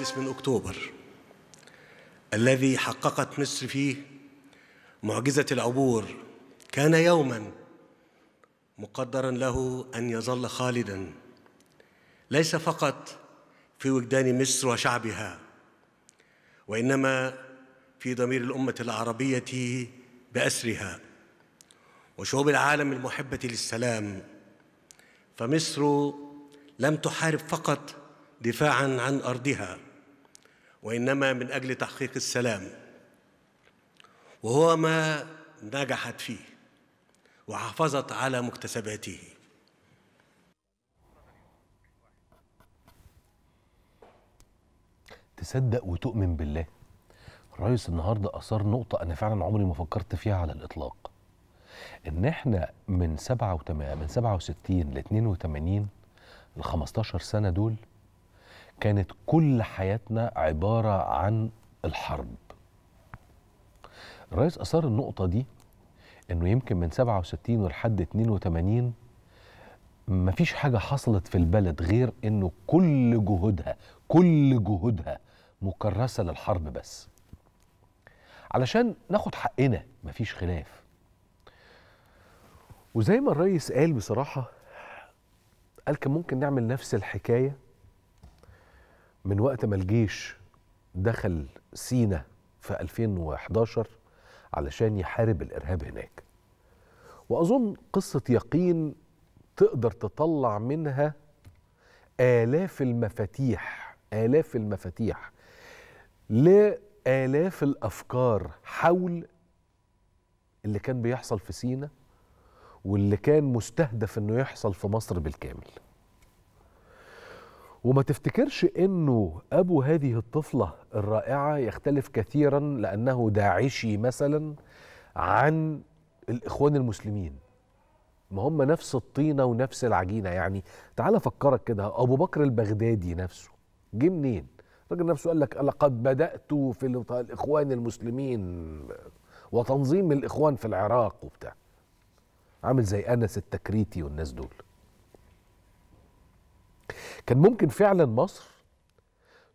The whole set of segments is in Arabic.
السادس من أكتوبر الذي حققت مصر فيه معجزة العبور كان يوما مقدرا له أن يظل خالدا ليس فقط في وجدان مصر وشعبها وإنما في ضمير الأمة العربية بأسرها وشعوب العالم المحبة للسلام فمصر لم تحارب فقط دفاعا عن ارضها وانما من اجل تحقيق السلام وهو ما نجحت فيه وحافظت على مكتسباته تصدق وتؤمن بالله الرئيس النهارده اثار نقطه انا فعلا عمري ما فكرت فيها على الاطلاق ان احنا من 7 من 67 ل 82 ل 15 سنه دول كانت كل حياتنا عبارة عن الحرب الرئيس أثار النقطة دي أنه يمكن من 67 ولحد 82 مفيش حاجة حصلت في البلد غير أنه كل جهودها كل جهودها مكرسة للحرب بس علشان ناخد حقنا مفيش خلاف وزي ما الرئيس قال بصراحة قال كان ممكن نعمل نفس الحكاية من وقت ما الجيش دخل سينا في 2011 علشان يحارب الارهاب هناك واظن قصه يقين تقدر تطلع منها آلاف المفاتيح آلاف المفاتيح لآلاف الأفكار حول اللي كان بيحصل في سينا واللي كان مستهدف انه يحصل في مصر بالكامل وما تفتكرش انه ابو هذه الطفله الرائعه يختلف كثيرا لانه داعشي مثلا عن الاخوان المسلمين ما هم نفس الطينه ونفس العجينه يعني تعال افكرك كده ابو بكر البغدادي نفسه جه منين الراجل نفسه قال لك لقد بدات في الاخوان المسلمين وتنظيم الاخوان في العراق وبتاع عامل زي انس التكريتي والناس دول كان ممكن فعلا مصر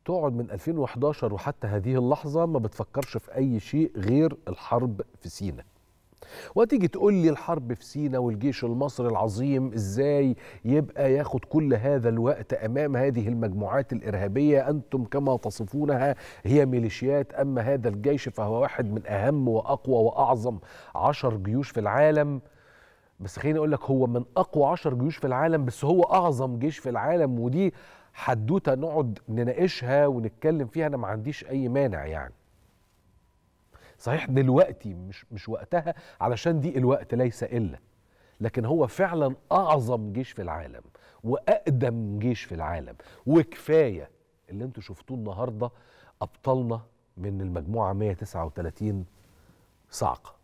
تقعد من 2011 وحتى هذه اللحظة ما بتفكرش في أي شيء غير الحرب في سينا وتيجي تقول لي الحرب في سينا والجيش المصري العظيم ازاي يبقى ياخد كل هذا الوقت امام هذه المجموعات الارهابيه انتم كما تصفونها هي ميليشيات اما هذا الجيش فهو واحد من اهم واقوى واعظم عشر جيوش في العالم بس خليني اقول لك هو من اقوى 10 جيوش في العالم بس هو اعظم جيش في العالم ودي حدوته نقعد نناقشها ونتكلم فيها انا ما عنديش اي مانع يعني صحيح دلوقتي مش مش وقتها علشان دي الوقت ليس الا لكن هو فعلا اعظم جيش في العالم واقدم جيش في العالم وكفايه اللي انتم شفتوه النهارده ابطالنا من المجموعه 139 صعقه